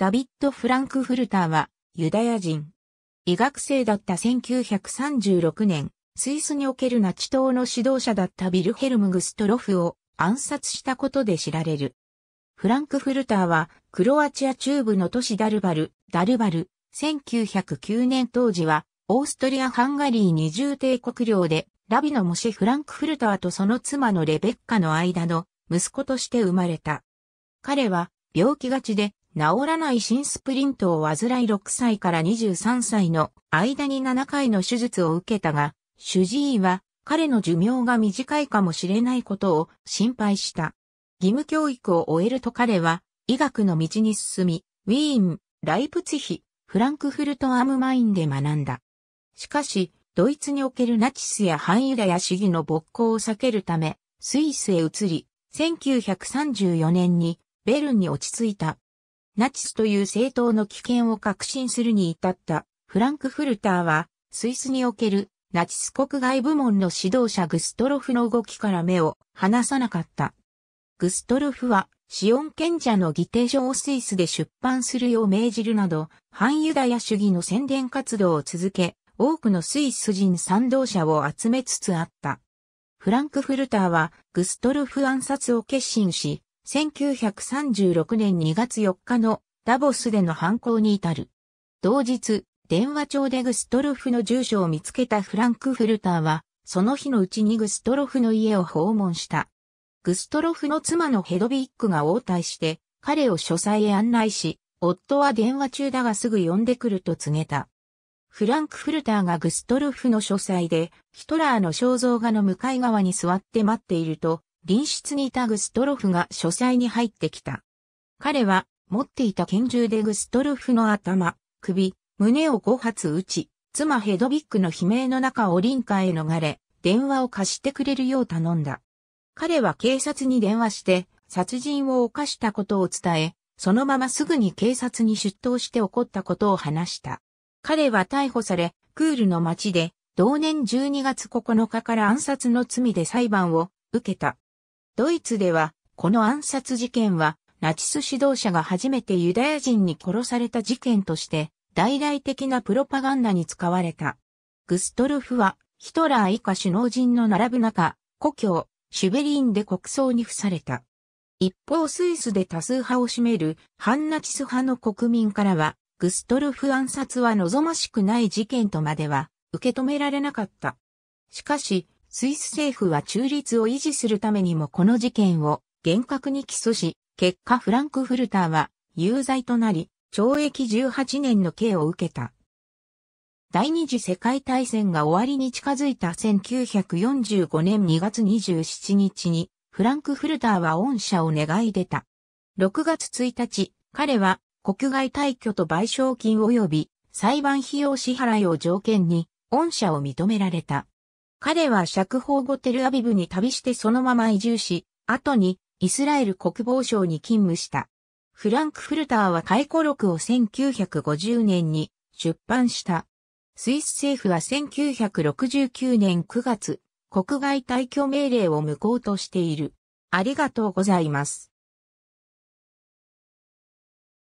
ダビッド・フランクフルターはユダヤ人。医学生だった1936年、スイスにおけるナチ党の指導者だったビルヘルム・グストロフを暗殺したことで知られる。フランクフルターはクロアチア中部の都市ダルバル、ダルバル、1909年当時はオーストリア・ハンガリー二重帝国領でラビの母子。フランクフルターとその妻のレベッカの間の息子として生まれた。彼は病気がちで治らない新スプリントを患い6歳から23歳の間に7回の手術を受けたが、主治医は彼の寿命が短いかもしれないことを心配した。義務教育を終えると彼は医学の道に進み、ウィーン、ライプツヒ、フランクフルトアムマインで学んだ。しかし、ドイツにおけるナチスやンユダヤ主義の勃興を避けるため、スイスへ移り、1934年にベルンに落ち着いた。ナチスという政党の危険を確信するに至ったフランクフルターは、スイスにおけるナチス国外部門の指導者グストロフの動きから目を離さなかった。グストロフは、シオン賢者の議定書をスイスで出版するよう命じるなど、反ユダヤ主義の宣伝活動を続け、多くのスイス人賛同者を集めつつあった。フランクフルターは、グストロフ暗殺を決心し、1936年2月4日のダボスでの犯行に至る。同日、電話帳でグストロフの住所を見つけたフランクフルターは、その日のうちにグストロフの家を訪問した。グストロフの妻のヘドビックが応対して、彼を書斎へ案内し、夫は電話中だがすぐ呼んでくると告げた。フランクフルターがグストロフの書斎で、ヒトラーの肖像画の向かい側に座って待っていると、隣室にいたグストロフが書斎に入ってきた。彼は持っていた拳銃でグストロフの頭、首、胸を5発撃ち、妻ヘドビックの悲鳴の中を林家へ逃れ、電話を貸してくれるよう頼んだ。彼は警察に電話して、殺人を犯したことを伝え、そのまますぐに警察に出頭して起こったことを話した。彼は逮捕され、クールの街で、同年12月9日から暗殺の罪で裁判を受けた。ドイツでは、この暗殺事件は、ナチス指導者が初めてユダヤ人に殺された事件として、大々的なプロパガンダに使われた。グストルフは、ヒトラー以下首脳陣の並ぶ中、故郷、シュベリーンで国葬に付された。一方スイスで多数派を占める反ナチス派の国民からは、グストルフ暗殺は望ましくない事件とまでは受け止められなかった。しかし、スイス政府は中立を維持するためにもこの事件を厳格に起訴し、結果フランクフルターは有罪となり、懲役18年の刑を受けた。第二次世界大戦が終わりに近づいた1945年2月27日に、フランクフルターは恩赦を願い出た。6月1日、彼は国外退去と賠償金及び裁判費用支払いを条件に恩赦を認められた。彼は釈放後テルアビブに旅してそのまま移住し、後にイスラエル国防省に勤務した。フランクフルターは回顧録を1950年に出版した。スイス政府は1969年9月、国外退去命令を無効としている。ありがとうございます。